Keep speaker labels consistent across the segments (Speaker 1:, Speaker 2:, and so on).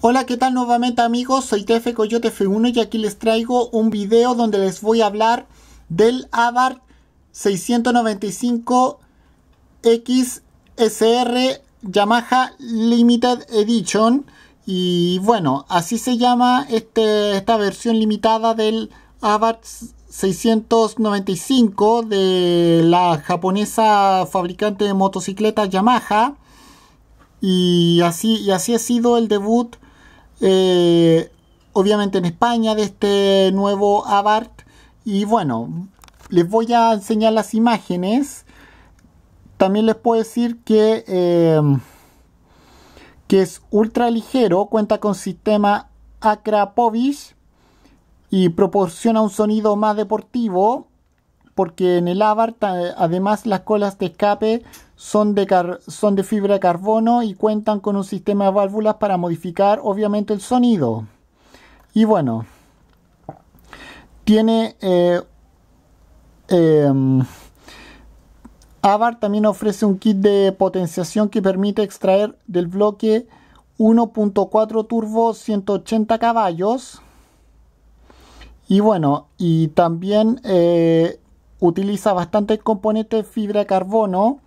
Speaker 1: Hola, ¿qué tal nuevamente amigos? Soy TF Coyote F1 y aquí les traigo un video donde les voy a hablar del Abarth 695 XSR Yamaha Limited Edition y bueno, así se llama este, esta versión limitada del Abarth 695 de la japonesa fabricante de motocicletas Yamaha y así, y así ha sido el debut, eh, obviamente en España, de este nuevo Abarth. Y bueno, les voy a enseñar las imágenes. También les puedo decir que, em, que es ultra ligero, cuenta con sistema Akrapovic y proporciona un sonido más deportivo porque en el Avar además las colas de escape son de, son de fibra de carbono y cuentan con un sistema de válvulas para modificar obviamente el sonido. Y bueno, tiene... Eh, em, Avar también ofrece un kit de potenciación que permite extraer del bloque 1.4 turbo 180 caballos. Y bueno, y también eh, utiliza bastante de fibra carbono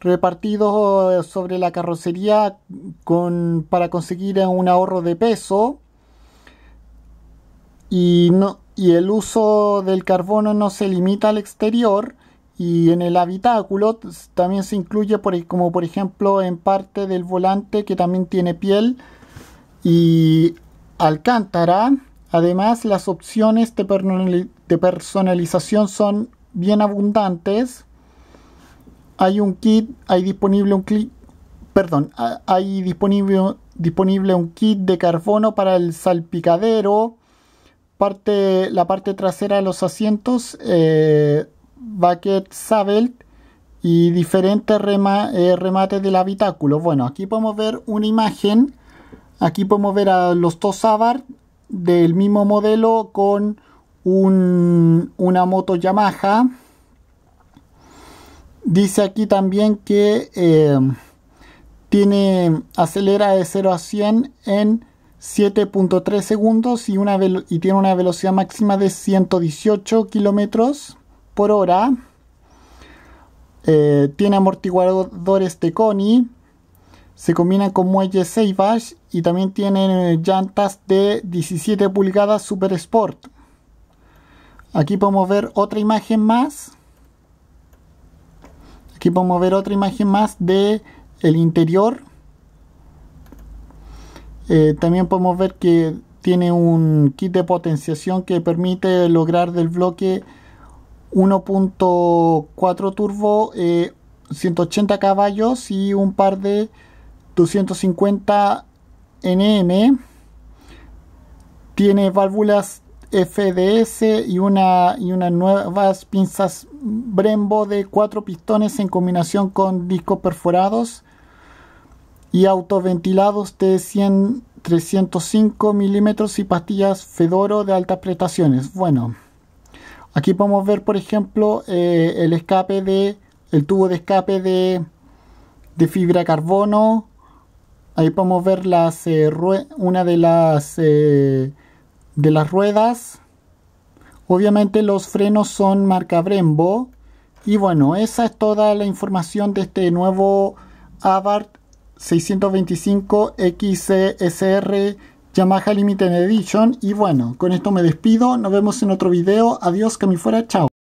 Speaker 1: repartidos eh, sobre la carrocería para conseguir un ahorro de peso y, el uso del carbono no se limita al exterior y en el habitáculo también se incluye como por ejemplo en parte del volante que también tiene piel y alcántara además las opciones de personalización son bien abundantes. Hay un kit, hay disponible un kit, perdón, hay disponible, disponible un kit de carbono para el salpicadero. Parte, la parte trasera de los asientos, eh, bucket sabelt y diferentes eh, remates del habitáculo. Bueno, aquí podemos ver una imagen. Aquí podemos ver a los dos Abarth del mismo modelo con una moto Yamaha. Dice aquí también que eh, tiene acelera de 0 a 100 en 7.3 segundos y, y tiene una velocidad máxima de 118 kilómetros por hora. Eh, tiene amortiguadores de Se combina con muelles Seibach. y también tiene eh, llantas de 17 pulgadas Super Sport. Aquí podemos ver otra imagen más. Aquí podemos ver otra imagen más de el interior. Eh, también podemos ver que tiene un kit de potenciación que permite lograr del bloque 1.4 turbo 180 eh, caballos y un par de 250 nm. Tiene válvulas FDS y, una, y unas nuevas pinzas Brembo de cuatro pistones en combinación con discos perforados y autoventilados de 100, 305 milímetros y pastillas Fedoro de altas prestaciones. Bueno, aquí podemos ver, por ejemplo, eh, el escape de el tubo de escape de, de fibra carbono. Ahí podemos ver las, eh, una de las eh, de las ruedas. Obviamente los frenos son marca Brembo. Y bueno, esa es toda la información de este nuevo Abarth 625 XCSR Yamaha Limited Edition. Y bueno, con esto me despido. Nos vemos en otro video. Adiós, que me fuera. Chao.